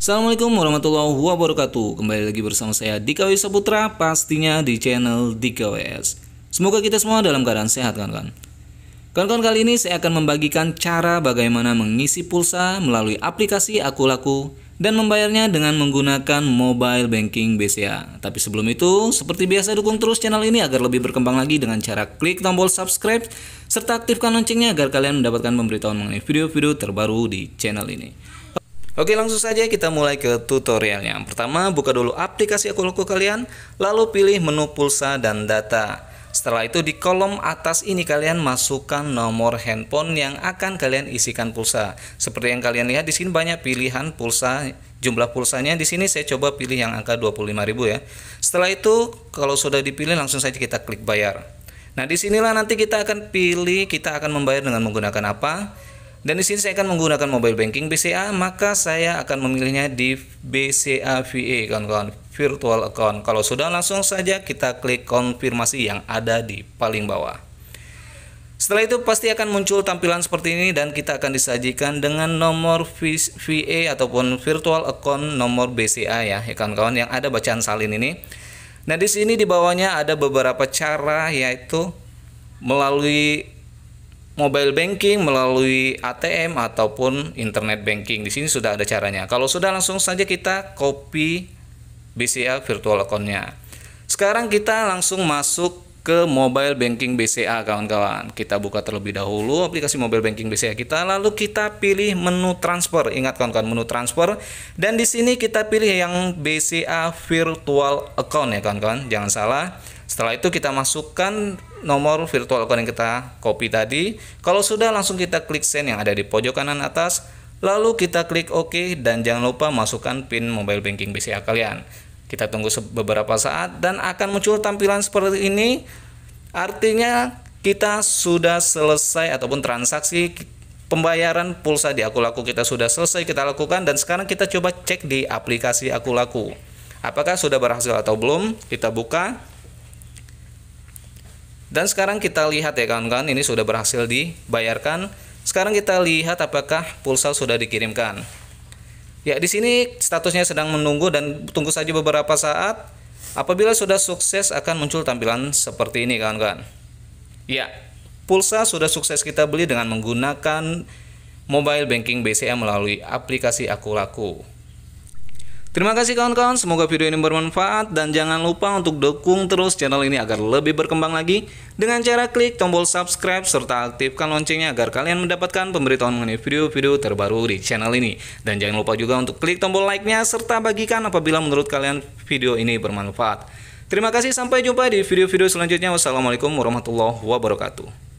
Assalamualaikum warahmatullahi wabarakatuh Kembali lagi bersama saya Dika Wisa Putra Pastinya di channel Dika WS Semoga kita semua dalam keadaan sehat kan kawan Kawan-kawan kali ini saya akan membagikan cara bagaimana mengisi pulsa melalui aplikasi Aku Laku dan membayarnya dengan menggunakan mobile banking BCA. Tapi sebelum itu, seperti biasa dukung terus channel ini agar lebih berkembang lagi dengan cara klik tombol subscribe serta aktifkan loncengnya agar kalian mendapatkan pemberitahuan mengenai video-video terbaru di channel ini. Oke langsung saja kita mulai ke tutorialnya Pertama buka dulu aplikasi akuloku kalian Lalu pilih menu pulsa dan data Setelah itu di kolom atas ini kalian masukkan nomor handphone yang akan kalian isikan pulsa Seperti yang kalian lihat di sini banyak pilihan pulsa Jumlah pulsanya di sini saya coba pilih yang angka 25.000 ya Setelah itu kalau sudah dipilih langsung saja kita klik bayar Nah disinilah nanti kita akan pilih kita akan membayar dengan menggunakan apa dan di sini saya akan menggunakan mobile banking BCA, maka saya akan memilihnya di BCA VA kawan-kawan virtual account. Kalau sudah langsung saja kita klik konfirmasi yang ada di paling bawah. Setelah itu pasti akan muncul tampilan seperti ini dan kita akan disajikan dengan nomor VA ataupun virtual account nomor BCA ya, ya kawan-kawan yang ada bacaan salin ini. Nah, di sini di bawahnya ada beberapa cara yaitu melalui mobile banking melalui ATM ataupun internet banking. Di sini sudah ada caranya. Kalau sudah langsung saja kita copy BCA virtual account-nya. Sekarang kita langsung masuk ke mobile banking BCA kawan-kawan. Kita buka terlebih dahulu aplikasi mobile banking BCA kita, lalu kita pilih menu transfer. Ingat kawan-kawan menu transfer dan di sini kita pilih yang BCA virtual account ya kawan-kawan. Jangan salah. Setelah itu kita masukkan nomor virtual account yang kita copy tadi. Kalau sudah langsung kita klik send yang ada di pojok kanan atas, lalu kita klik OK dan jangan lupa masukkan PIN mobile banking BCA kalian. Kita tunggu beberapa saat dan akan muncul tampilan seperti ini. Artinya kita sudah selesai ataupun transaksi pembayaran pulsa di AkuLaku kita sudah selesai kita lakukan dan sekarang kita coba cek di aplikasi AkuLaku, Apakah sudah berhasil atau belum? Kita buka. Dan sekarang kita lihat ya kawan-kawan, ini sudah berhasil dibayarkan. Sekarang kita lihat apakah pulsa sudah dikirimkan. Ya, di sini statusnya sedang menunggu dan tunggu saja beberapa saat. Apabila sudah sukses akan muncul tampilan seperti ini kawan-kawan. Ya, pulsa sudah sukses kita beli dengan menggunakan mobile banking BCA melalui aplikasi Akulaku. Terima kasih kawan-kawan, semoga video ini bermanfaat dan jangan lupa untuk dukung terus channel ini agar lebih berkembang lagi dengan cara klik tombol subscribe serta aktifkan loncengnya agar kalian mendapatkan pemberitahuan mengenai video-video terbaru di channel ini. Dan jangan lupa juga untuk klik tombol like-nya serta bagikan apabila menurut kalian video ini bermanfaat. Terima kasih, sampai jumpa di video-video selanjutnya. Wassalamualaikum warahmatullahi wabarakatuh.